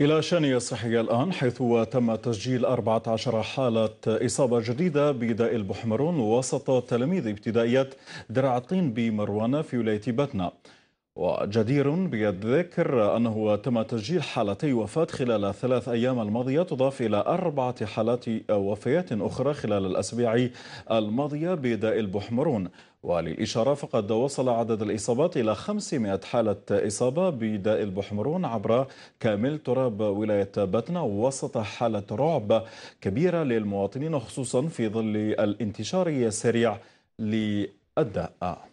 إلى شانية الصحية الآن حيث تم تسجيل 14 حالة إصابة جديدة بداء البحمرون وسط تلاميذ ابتدائيات درعطين بمروانة في ولاية باتنا وجدير بالذكر أنه تم تسجيل حالتي وفاة خلال الثلاث أيام الماضية تضاف إلى أربعة حالات وفيات أخرى خلال الأسابيع الماضية بداء البحمرون وللإشارة فقد وصل عدد الإصابات إلى 500 حالة إصابة بداء البحمرون عبر كامل تراب ولاية باتنا وسط حالة رعب كبيرة للمواطنين خصوصا في ظل الانتشار السريع للداء